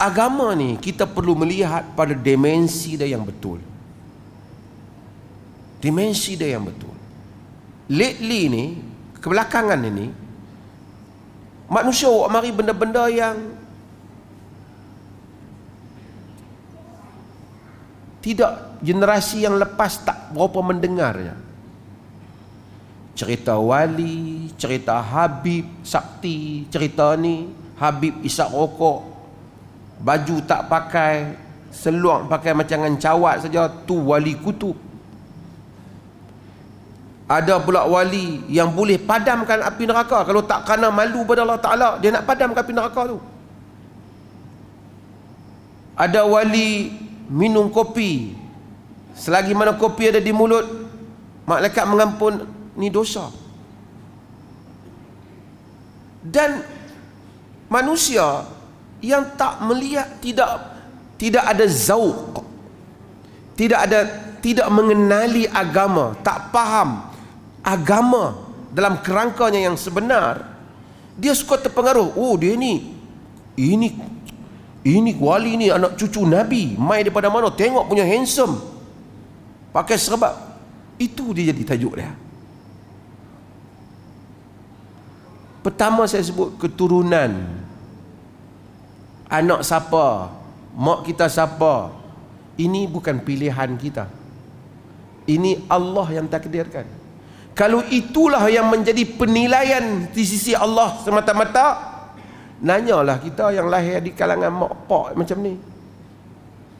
agama ni kita perlu melihat pada dimensi dia yang betul dimensi dia yang betul lately ni kebelakangan ni manusia buat mari benda-benda yang tidak generasi yang lepas tak berapa mendengarnya cerita wali cerita habib sakti cerita ni habib isak rokok baju tak pakai seluar pakai macam cawat saja tu wali kutu. ada pula wali yang boleh padamkan api neraka kalau tak kena malu pada Allah Ta'ala dia nak padamkan api neraka tu ada wali minum kopi selagi mana kopi ada di mulut malaikat mengampun ni dosa dan manusia yang tak melihat tidak tidak ada zauq tidak ada tidak mengenali agama tak faham agama dalam kerangkanya yang sebenar dia suka terpengaruh oh dia ni ini ini wali ni anak cucu nabi mai daripada mana tengok punya handsome pakai serbab itu dia jadi tajuk dia pertama saya sebut keturunan anak siapa mak kita siapa ini bukan pilihan kita ini Allah yang takdirkan kalau itulah yang menjadi penilaian di sisi Allah semata-mata nanyalah kita yang lahir di kalangan mak pak macam ni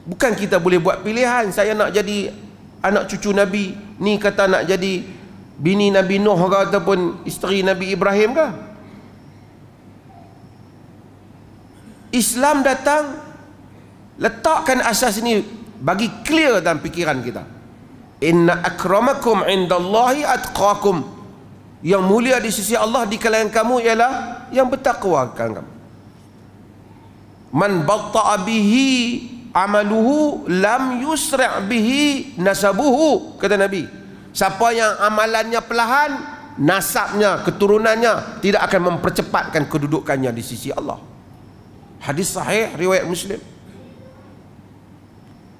bukan kita boleh buat pilihan saya nak jadi anak cucu Nabi ni kata nak jadi bini Nabi Nuh ke ataupun isteri Nabi Ibrahim ke Islam datang letakkan asas ini bagi clear dalam pikiran kita. Inna akramakum indallahi atqakum. Yang mulia di sisi Allah di kalangan kamu ialah yang bertakwa kalangan kamu. Man batta'a bihi amaluhu lam yusra' bihi nasabuhu kata Nabi. Siapa yang amalannya perlahan, nasabnya, keturunannya tidak akan mempercepatkan kedudukannya di sisi Allah. Hadis sahih riwayat Muslim.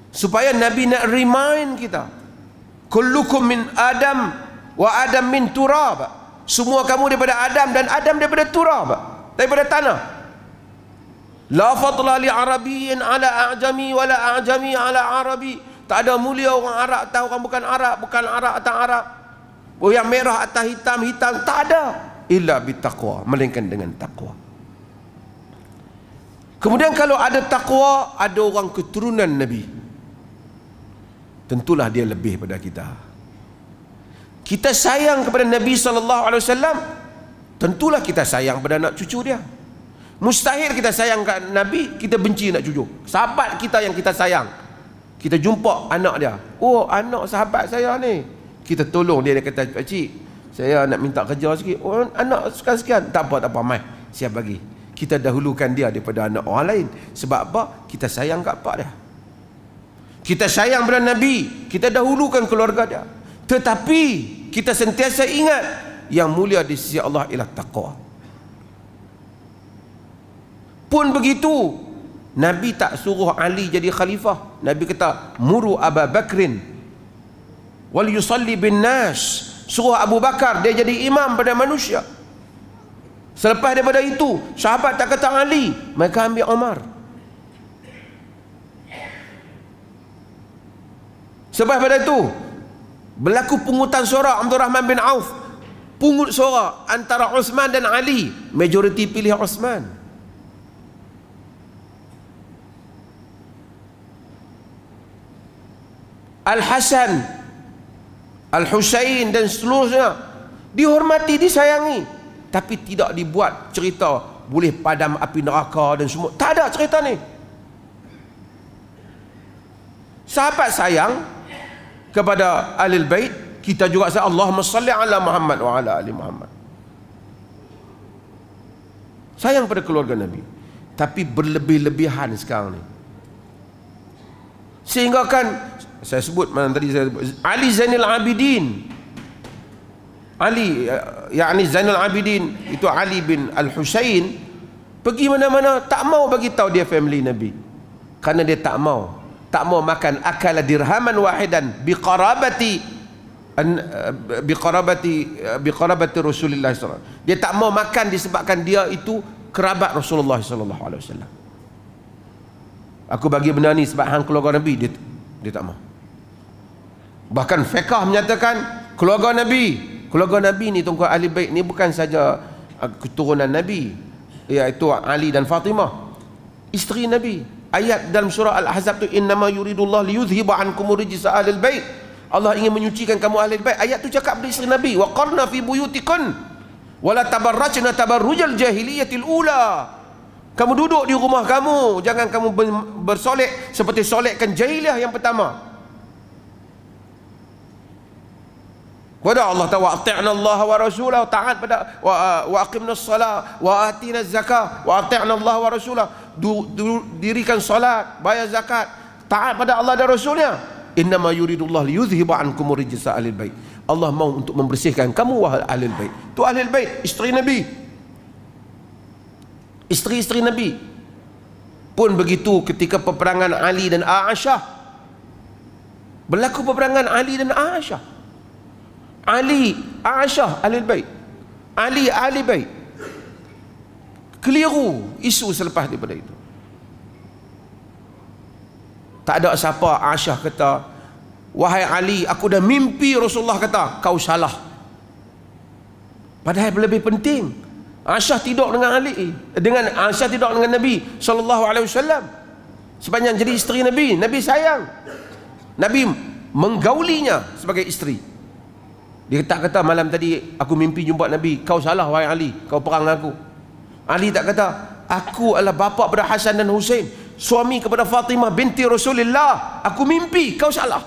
Supaya Nabi nak remind kita. Kullukum min Adam wa Adam min turab. Semua kamu daripada Adam dan Adam daripada turab. Daripada tanah. La fadla li Arabiyyin ala a'jami wa la a'jami ala Arabi. Tak ada mulia orang Arab tahu orang bukan Arab, bukan Arab atau Arab. Oh yang merah atau hitam, hitam tak ada. Illa bitaqwa, melainkan dengan takwa. Kemudian kalau ada takwa, ada orang keturunan Nabi. Tentulah dia lebih pada kita. Kita sayang kepada Nabi sallallahu alaihi wasallam, tentulah kita sayang pada anak cucu dia. Mustahil kita sayang kat Nabi, kita benci anak cucu. Sahabat kita yang kita sayang. Kita jumpa anak dia. Oh, anak sahabat saya ni. Kita tolong dia dia kata, "Pak cik, saya nak minta kerja sikit." Oh, anak sekian-sekian. Tak apa, tak apa, mai. Siap bagi kita dahulukan dia daripada anak orang lain sebab apa kita sayang kat pak dia kita sayang pada nabi kita dahulukan keluarga dia tetapi kita sentiasa ingat yang mulia di sisi Allah ialah taqwa pun begitu Nabi tak suruh Ali jadi khalifah Nabi kata muru Abu Bakrin wal yusalli bin nas suruh Abu Bakar dia jadi imam pada manusia Selepas daripada itu, sahabat tak kata Ali, mereka ambil Omar. Sebab daripada itu, berlaku pungutan suara Abdul Rahman bin Auf. Pungut suara antara Osman dan Ali. Majoriti pilih Osman. Al-Hasan, al Hussein dan seluruhnya dihormati, disayangi tapi tidak dibuat cerita boleh padam api neraka dan semua tak ada cerita ni sahabat sayang kepada alil bait kita juga sayang Allahumma salli ala Muhammad wa ala ali Muhammad sayang pada keluarga Nabi tapi berlebih-lebihan sekarang ni sehingga kan saya sebut mana tadi saya sebut Ali Zainal Abidin Ali yakni Zainul Abidin itu Ali bin Al Husain pergi mana-mana tak mau bagi tahu dia family Nabi karena dia tak mau tak mau makan akal dirhaman wahidan bi biqarabati an, eh, bi eh, biqarabati Rasulullah sallallahu alaihi dia tak mau makan disebabkan dia itu kerabat Rasulullah sallallahu alaihi wasallam aku bagi benda ni sebab hang keluarga Nabi dia dia tak mau bahkan fiqh menyatakan keluarga Nabi keluarga Nabi ni Tunku Ali Baik ni bukan saja ah, keturunan Nabi iaitu Ali dan Fatimah isteri Nabi ayat dalam surah Al-Ahzab tu innama yuridullah liyudhiba ankum rijsa ahlil bait Allah ingin menyucikan kamu ahli bait ayat tu cakap pada isteri Nabi wa qarna fi buyutikun wala tabarrajna tabarrujal jahiliyatil ula kamu duduk di rumah kamu jangan kamu bersolek seperti solekkan jahiliyah yang pertama Kepada Allah ta'ala wa'ati'na Allah wa rasulah ta'at pada wa, wa aqimna salat wa atina zakat Allah wa rasulah dirikan salat bayar zakat ta'at pada Allah dan rasulnya innama yuridullah liyudhhiba ankum rijsa alil bait Allah mahu untuk membersihkan kamu wahai alil bait tu alil bait isteri nabi isteri-isteri nabi pun begitu ketika peperangan Ali dan Aisyah berlaku peperangan Ali dan Aisyah Ali Aisyah Ahlul Bait. Ali Ahli Bait. Keliru isu selepas daripada itu. Tak ada siapa Aisyah kata, "Wahai Ali, aku dah mimpi Rasulullah kata, kau salah." Padahal lebih penting, Aisyah tidur dengan Ali dengan Aisyah tidur dengan Nabi sallallahu alaihi wasallam. Sepanjang jadi isteri Nabi, Nabi sayang. Nabi menggaulinya sebagai isteri. Dia tak kata malam tadi aku mimpi jumpa Nabi. Kau salah wahai Ali. Kau perang dengan aku. Ali tak kata. Aku adalah bapa kepada Hasan dan Hussein. Suami kepada Fatimah binti Rasulullah. Aku mimpi. Kau salah.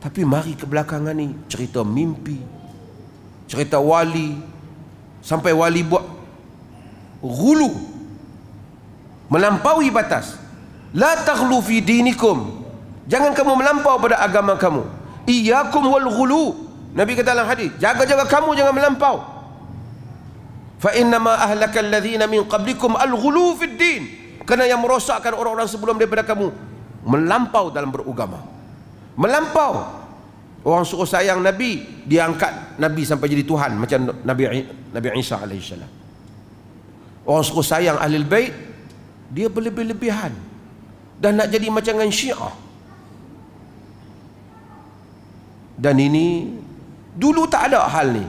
Tapi mari ke belakangan ni. Cerita mimpi. Cerita wali. Sampai wali buat gulu melampaui batas la taghlu fi dinikum Jangan kamu melampau pada agama kamu. Iyakum wal ghulu. Nabi kata dalam hadis, jaga-jaga kamu jangan melampau. Fa inna ma ahlaka alladhina min qablikum al ghulu fid din. Kerana yang merosakkan orang-orang sebelum daripada kamu melampau dalam beragama. Melampau. Orang suruh sayang Nabi, dia angkat Nabi sampai jadi Tuhan macam Nabi Nabi Isa alaihi salam. Orang suruh sayang Ahlul Bait, dia berlebih-lebihan dan nak jadi macam dengan Syiah. dan ini dulu tak ada hal ni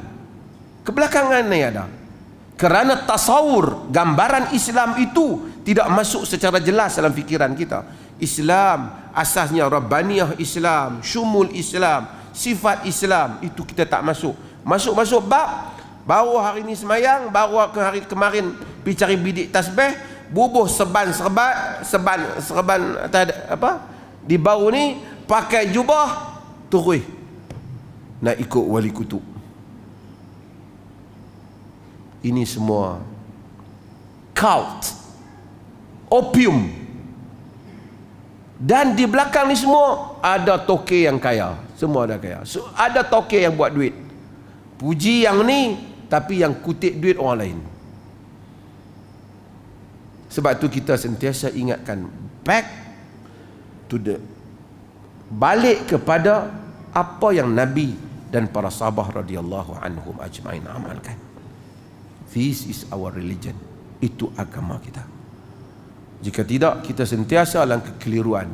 kebelakangan ni ada kerana tasawur gambaran Islam itu tidak masuk secara jelas dalam fikiran kita Islam asasnya Rabbaniyah Islam Syumul Islam sifat Islam itu kita tak masuk masuk-masuk bab baru hari ini semayang baru hari kemarin pergi cari bidik tasbih bubuh seban serban seban serban apa di bau ni pakai jubah turuih nak ikut wali kutub ini semua cult opium dan di belakang ni semua ada toke yang kaya semua ada kaya so, ada toke yang buat duit puji yang ni tapi yang kutip duit orang lain sebab tu kita sentiasa ingatkan back to the balik kepada apa yang Nabi dan para sahabat radhiyallahu anhum ajma'in amalkan. This is our religion. Itu agama kita. Jika tidak, kita sentiasa dalam kekeliruan.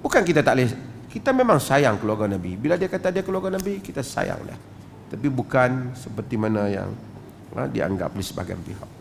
Bukan kita tak boleh. Kita memang sayang keluarga Nabi. Bila dia kata dia keluarga Nabi, kita sayanglah. dia. Tapi bukan seperti mana yang ha, dianggap di sebagian pihak.